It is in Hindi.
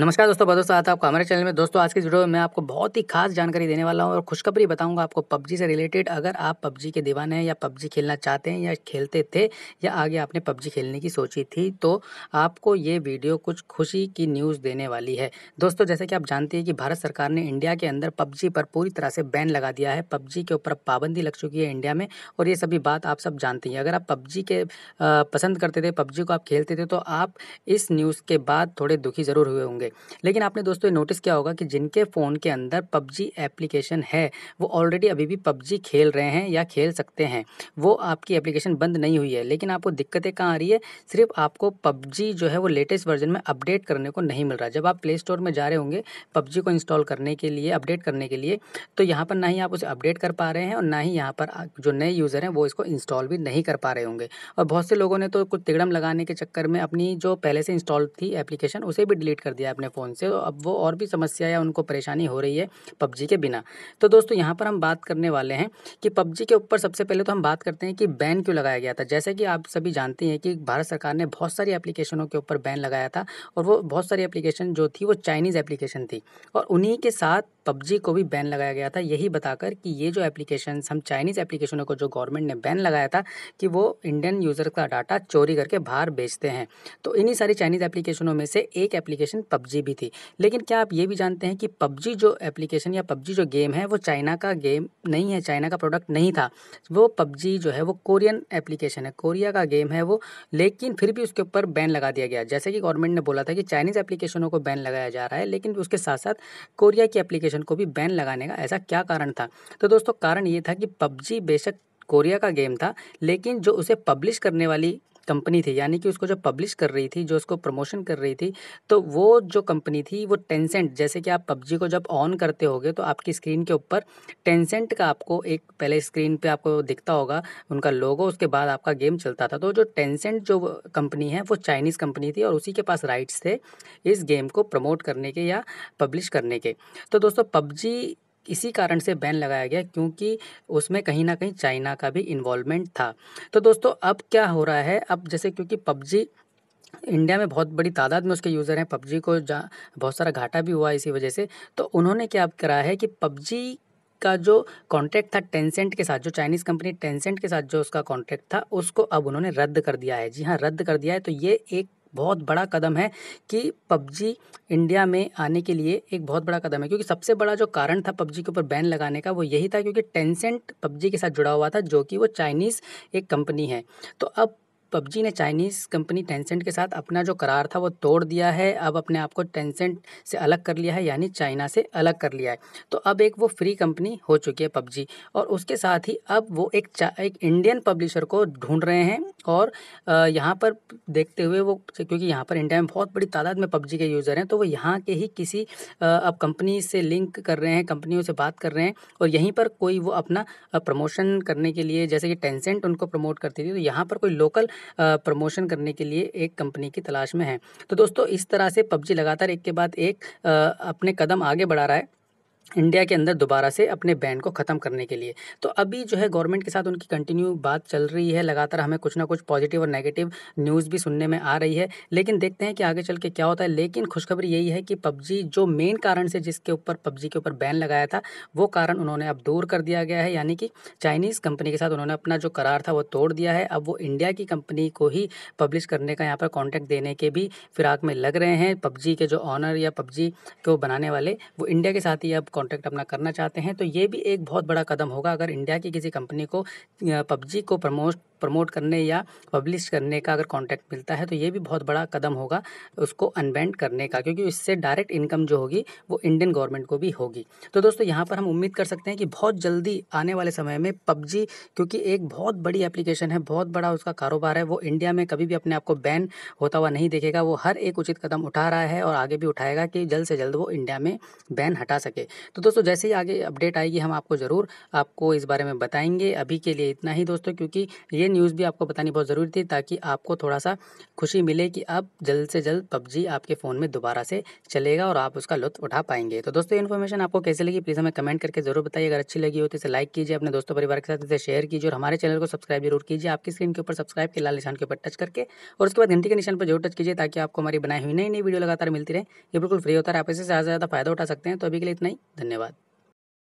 नमस्कार दोस्तों बदो साथ आपका हमारे चैनल में दोस्तों आज की वीडियो में मैं आपको बहुत ही खास जानकारी देने वाला हूं और खुशखबरी बताऊंगा आपको पबजी से रिलेटेड अगर आप पबजी के दीवाने हैं या पबजी खेलना चाहते हैं या खेलते थे या आगे आपने पबजी खेलने की सोची थी तो आपको ये वीडियो कुछ खुशी की न्यूज़ देने वाली है दोस्तों जैसे कि आप जानते हैं कि भारत सरकार ने इंडिया के अंदर पबजी पर पूरी तरह से बैन लगा दिया है पबजी के ऊपर पाबंदी लग चुकी है इंडिया में और ये सभी बात आप सब जानते हैं अगर आप पबजी के पसंद करते थे पबजी को आप खेलते थे तो आप इस न्यूज़ के बाद थोड़े दुखी ज़रूर हुए होंगे लेकिन आपने दोस्तों नोटिस किया होगा कि जिनके फ़ोन के अंदर पबजी एप्लीकेशन है वो ऑलरेडी अभी भी पबजी खेल रहे हैं या खेल सकते हैं वो आपकी एप्लीकेशन बंद नहीं हुई है लेकिन आपको दिक्कतें कहाँ आ रही है सिर्फ आपको पबजी जो है वो लेटेस्ट वर्जन में अपडेट करने को नहीं मिल रहा जब आप प्ले स्टोर में जा रहे होंगे पबजी को इंस्टॉल करने के लिए अपडेट करने के लिए तो यहाँ पर ना ही आप उसे अपडेट कर पा रहे हैं और ना ही यहाँ पर जो नए यूज़र हैं वो इसको इंस्टॉल भी नहीं कर पा रहे होंगे और बहुत से लोगों ने तो कुछ तिगड़म लगाने के चक्कर में अपनी जो पहले से इंस्टॉल थी एप्लीकेशन उसे भी डिलीट कर दिया लिया अपने फ़ोन से अब वो और भी समस्या या उनको परेशानी हो रही है पबजी के बिना तो दोस्तों यहाँ पर हम बात करने वाले हैं कि पबजी के ऊपर सबसे पहले तो हम बात करते हैं कि बैन क्यों लगाया गया था जैसे कि आप सभी जानते हैं कि भारत सरकार ने बहुत सारी एप्लीकेशनों के ऊपर बैन लगाया था और वो बहुत सारी एप्लीकेशन जो थी वो चाइनीज़ एप्लीकेशन थी और उन्हीं के साथ पबजी को भी बैन लगाया गया था यही बताकर कि ये जो एप्लीकेशन हम चाइनीज़ एप्लीकेशनों को जो गवर्नमेंट ने बैन लगाया था कि वो इंडियन यूज़र का डाटा चोरी करके बाहर बेचते हैं तो इन्हीं सारी चाइनीज़ एप्लीकेशनों में से एक एप्लीकेशन पबजी भी थी लेकिन क्या आप ये भी जानते हैं कि पबजी जो एप्लीकेशन या पबजी जो गेम है वो चाइना का गेम नहीं है चाइना का प्रोडक्ट नहीं था वो पबजी जो है वो कोरियन एप्लीकेशन है कोरिया का गेम है वो लेकिन फिर भी उसके ऊपर बैन लगा दिया गया जैसे कि गवर्नमेंट ने बोला था कि चाइनीज़ एप्लीकेशनों को बैन लगाया जा रहा है लेकिन उसके साथ साथ कोरिया की एप्लीकेशन एप्लीकेशन को भी बैन लगाने का ऐसा क्या कारण था तो दोस्तों कारण ये था कि पबजी बेशक कोरिया का गेम था लेकिन जो उसे पब्लिश करने वाली कंपनी थी यानी कि उसको जो पब्लिश कर रही थी जो उसको प्रमोशन कर रही थी तो वो जो कंपनी थी वो टेंसेंट जैसे कि आप पबजी को जब ऑन करते होगे तो आपकी स्क्रीन के ऊपर टेंसेंट का आपको एक पहले स्क्रीन पे आपको दिखता होगा उनका लोगो उसके बाद आपका गेम चलता था तो जो टेंसेंट जो कंपनी है वो चाइनीज़ कंपनी थी और उसी के पास राइट्स थे इस गेम को प्रमोट करने के या पब्लिश करने के तो दोस्तों पबजी इसी कारण से बैन लगाया गया क्योंकि उसमें कहीं ना कहीं चाइना का भी इन्वॉल्वमेंट था तो दोस्तों अब क्या हो रहा है अब जैसे क्योंकि पबजी इंडिया में बहुत बड़ी तादाद में उसके यूज़र हैं पबजी को जा बहुत सारा घाटा भी हुआ इसी वजह से तो उन्होंने क्या अब करा है कि पबजी का जो कॉन्ट्रैक्ट था टेंसेंट के साथ जो चाइनीज़ कंपनी टेंसेंट के साथ जो उसका कॉन्ट्रैक्ट था उसको अब उन्होंने रद्द कर दिया है जी हाँ रद्द कर दिया है तो ये एक बहुत बड़ा कदम है कि पबजी इंडिया में आने के लिए एक बहुत बड़ा कदम है क्योंकि सबसे बड़ा जो कारण था पबजी के ऊपर बैन लगाने का वो यही था क्योंकि टेंसेंट पबजी के साथ जुड़ा हुआ था जो कि वो चाइनीज़ एक कंपनी है तो अब पबजी ने चाइनीज़ कंपनी टेंसेंट के साथ अपना जो करार था वो तोड़ दिया है अब अपने आप को टेंसेंट से अलग कर लिया है यानी चाइना से अलग कर लिया है तो अब एक वो फ्री कंपनी हो चुकी है पबजी और उसके साथ ही अब वो एक एक इंडियन पब्लिशर को ढूंढ रहे हैं और यहाँ पर देखते हुए वो क्योंकि यहाँ पर इंडिया में बहुत बड़ी तादाद में पबजी के यूज़र हैं तो वो यहाँ के ही किसी अब कंपनी से लिंक कर रहे हैं कंपनियों से बात कर रहे हैं और यहीं पर कोई वो अपना प्रमोशन करने के लिए जैसे कि टेंसेंट उनको प्रमोट करती थी तो यहाँ पर कोई लोकल प्रमोशन करने के लिए एक कंपनी की तलाश में है तो दोस्तों इस तरह से पबजी लगातार एक के बाद एक अपने कदम आगे बढ़ा रहा है इंडिया के अंदर दोबारा से अपने बैन को ख़त्म करने के लिए तो अभी जो है गवर्नमेंट के साथ उनकी कंटिन्यू बात चल रही है लगातार हमें कुछ ना कुछ पॉजिटिव और नेगेटिव न्यूज़ भी सुनने में आ रही है लेकिन देखते हैं कि आगे चल के क्या होता है लेकिन खुशखबरी यही है कि पबजी जो मेन कारण से जिसके ऊपर पबजी के ऊपर बैन लगाया था वो कारण उन्होंने अब दूर कर दिया गया है यानी कि चाइनीज़ कंपनी के साथ उन्होंने अपना जो करार था वो तोड़ दिया है अब वो इंडिया की कंपनी को ही पब्लिश करने का यहाँ पर कॉन्टैक्ट देने के भी फिराक में लग रहे हैं पबजी के जो ऑनर या पबजी को बनाने वाले वो इंडिया के साथ ही अब कॉन्ट्रैक्ट अपना करना चाहते हैं तो ये भी एक बहुत बड़ा कदम होगा अगर इंडिया की किसी कंपनी को पबजी को प्रमोट प्रमोट करने या पब्लिश करने का अगर कॉन्टैक्ट मिलता है तो ये भी बहुत बड़ा कदम होगा उसको अनबैंड करने का क्योंकि इससे डायरेक्ट इनकम जो होगी वो इंडियन गवर्नमेंट को भी होगी तो दोस्तों यहाँ पर हम उम्मीद कर सकते हैं कि बहुत जल्दी आने वाले समय में पबजी क्योंकि एक बहुत बड़ी एप्लीकेशन है बहुत बड़ा उसका कारोबार है वो इंडिया में कभी भी अपने आप को बैन होता हुआ नहीं देखेगा वो हर एक उचित कदम उठा रहा है और आगे भी उठाएगा कि जल्द से जल्द वो इंडिया में बैन हटा सके तो दोस्तों जैसे ही आगे अपडेट आएगी हम आपको ज़रूर आपको इस बारे में बताएंगे अभी के लिए इतना ही दोस्तों क्योंकि ये न्यूज़ भी आपको बतानी बहुत ज़रूरी थी ताकि आपको थोड़ा सा खुशी मिले कि अब जल्द से जल्द पबजी आपके फ़ोन में दोबारा से चलेगा और आप उसका लुत्फ उठा पाएंगे तो दोस्तों इन्फॉर्मेशन आपको कैसे लगी प्लीज़ हमें कमेंट करके जरूर बताइए अगर अच्छी लगी हो तो इसे लाइक कीजिए अपने दोस्तों परिवार के साथ इसे शेयर कीजिए और हमारे चैनल को सब्सक्राइब जरूर कीजिए आपकी स्क्रीन के ऊपर सब्सक्राइब के लाल निशान के ऊपर टच करके और उसके बाद घंटी के निशान पर जरूर टच कीजिए ताकि आपको हमारी बनाई हुई नई नई वीडियो लगातार मिलती रहे ये बिल्कुल फ्री होता है आप इसे ज़्यादा से ज़्यादा फायदा उठा सकते हैं तो अभी के लिए इतना ही धन्यवाद